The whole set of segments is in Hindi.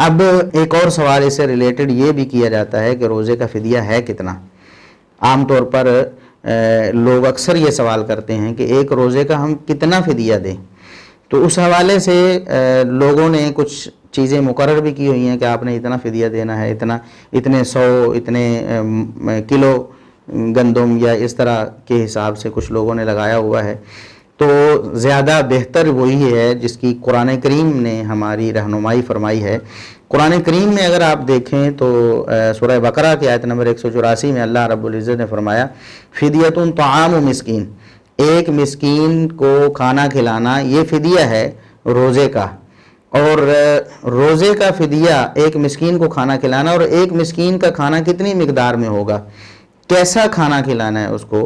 अब एक और सवाल इससे रिलेटेड ये भी किया जाता है कि रोज़े का फ़िदिया है कितना आमतौर पर लोग अक्सर ये सवाल करते हैं कि एक रोज़े का हम कितना फ़िदिया दें तो उस हवाले से लोगों ने कुछ चीज़ें मुकर भी की हुई हैं कि आपने इतना फ़िदिया देना है इतना इतने सौ इतने किलो गंदम या इस तरह के हिसाब से कुछ लोगों ने लगाया हुआ है तो ज़्यादा बेहतर वही है जिसकी कुरान करीम ने हमारी रहनुमाई फरमाई है कुरान करीम में अगर आप देखें तो सुरह बकरा के आयत नंबर एक सौ चौरासी में अल्लाह रब्ज़त ने फरमाया फ़िदियतुन तमाम मस्किन एक मस्किन को खाना खिलाना ये फ़िदिया है रोज़े का और रोज़े का फ़िदिया एक मस्किन को खाना खिलाना और एक मस्किन का खाना कितनी मकदार में होगा कैसा खाना खिलाना है उसको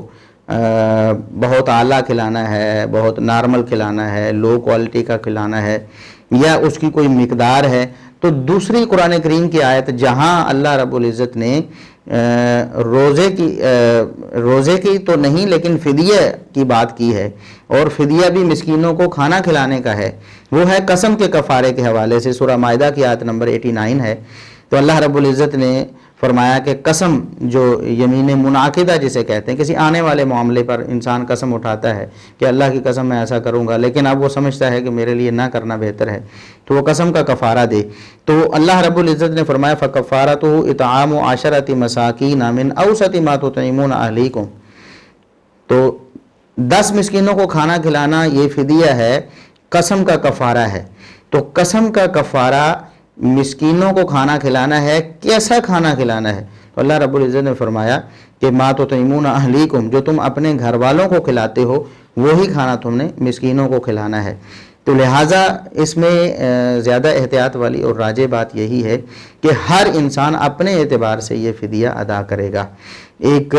बहुत आला खिलाना है बहुत नॉर्मल खिलाना है लो क्वालिटी का खिलाना है या उसकी कोई मकदार है तो दूसरी कुरान करीम की आयत जहाँ अल्लाह रबुल्ज़त ने रोज़े की रोज़े की तो नहीं लेकिन फ़िदिया की बात की है और फ़िदिया भी मस्किनों को खाना खिलाने का है वो है कसम के कफ़ारे के हवाले से सूरा मायदा की आयत नंबर 89 है तो अल्लाह रबुल्ज़त ने फरमाया कि कसम जो यमीन मुनाकदा जिसे कहते हैं किसी आने वाले मामले पर इंसान कसम उठाता है कि अल्लाह की कसम मैं ऐसा करूँगा लेकिन अब वो समझता है कि मेरे लिए ना करना बेहतर है तो वो कसम का कफ़ारा दे तो अल्लाह रबुल्ज़त ने फरमाया फ़ारा तो इतम व आशरती मसाकी नामिन अवसती मातमून अली को तो दस मस्किनों को खाना खिलाना ये फिदिया है कसम का कफ़ारा है तो कसम का कफ़ारा मिसकीनों को खाना खिलाना है कैसा खाना खिलाना है तो अल्लाह रब्बुल इज़्ज़त ने फरमाया कि माँ तो तैमून अहलीकुम जो तुम अपने घर वालों को खिलाते हो वही खाना तुमने मिसकीनों को खिलाना है तो लिहाजा इसमें ज़्यादा एहतियात वाली और राज बात यही है कि हर इंसान अपने एतबार से ये फ़दिया अदा करेगा एक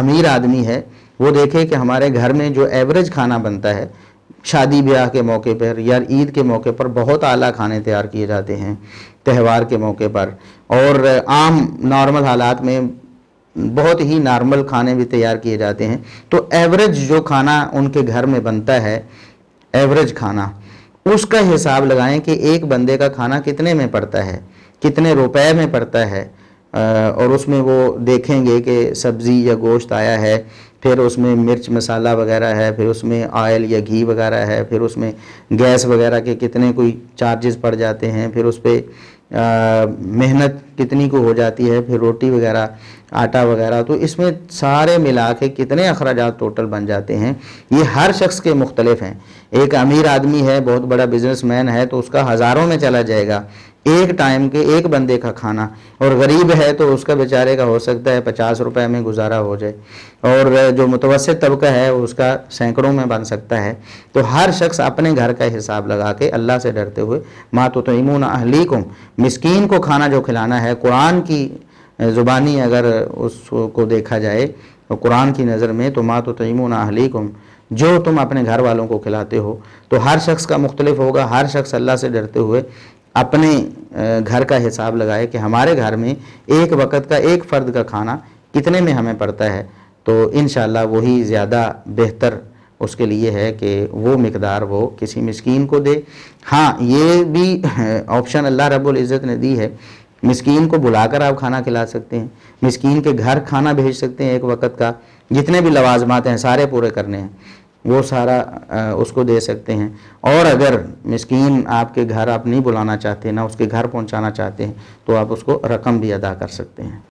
अमीर आदमी है वो देखे कि हमारे घर में जो एवरेज खाना बनता है शादी ब्याह के मौके पर या ईद के मौके पर बहुत आला खाने तैयार किए जाते हैं त्यौहार के मौके पर और आम नॉर्मल हालात में बहुत ही नॉर्मल खाने भी तैयार किए जाते हैं तो एवरेज जो खाना उनके घर में बनता है एवरेज खाना उसका हिसाब लगाएं कि एक बंदे का खाना कितने में पड़ता है कितने रुपए में पड़ता है और उसमें वो देखेंगे कि सब्ज़ी या गोश्त आया है फिर उसमें मिर्च मसाला वगैरह है फिर उसमें आयल या घी वगैरह है फिर उसमें गैस वगैरह के कितने कोई चार्जेस पड़ जाते हैं फिर उस पर मेहनत कितनी को हो जाती है फिर रोटी वगैरह आटा वगैरह तो इसमें सारे मिला के कितने अखराज टोटल बन जाते हैं ये हर शख्स के मुख्तलिफ हैं एक अमीर आदमी है बहुत बड़ा बिजनेस मैन है तो उसका हज़ारों में चला जाएगा एक टाइम के एक बंदे का खाना और गरीब है तो उसका बेचारे का हो सकता है पचास रुपए में गुजारा हो जाए और जो मुतवसत तबका है उसका सैकड़ों में बन सकता है तो हर शख्स अपने घर का हिसाब लगा के अल्लाह से डरते हुए माँ तो, इमून अहली को मिसकीन को खाना जो खिलाना है कुरान की ज़ुबानी अगर उसको देखा जाए तो कुरान की नज़र में तो माँ तो इमून अहली को जो तुम अपने घर वालों को खिलाते हो तो हर शख्स का मुख्तलिफ होगा हर शख्स अल्लाह से डरते हुए अपने घर का हिसाब लगाए कि हमारे घर में एक वक्त का एक फ़र्द का खाना कितने में हमें पड़ता है तो इन वही ज़्यादा बेहतर उसके लिए है कि वो मकदार वो किसी मस्किन को दे हाँ ये भी ऑप्शन अल्लाह रब्बुल इज़्ज़त ने दी है मस्किन को बुलाकर आप खाना खिला सकते हैं मस्किन के घर खाना भेज सकते हैं एक वक्त का जितने भी लवाजमात हैं सारे पूरे करने हैं वो सारा उसको दे सकते हैं और अगर मस्किन आपके घर आप नहीं बुलाना चाहते ना उसके घर पहुंचाना चाहते हैं तो आप उसको रकम भी अदा कर सकते हैं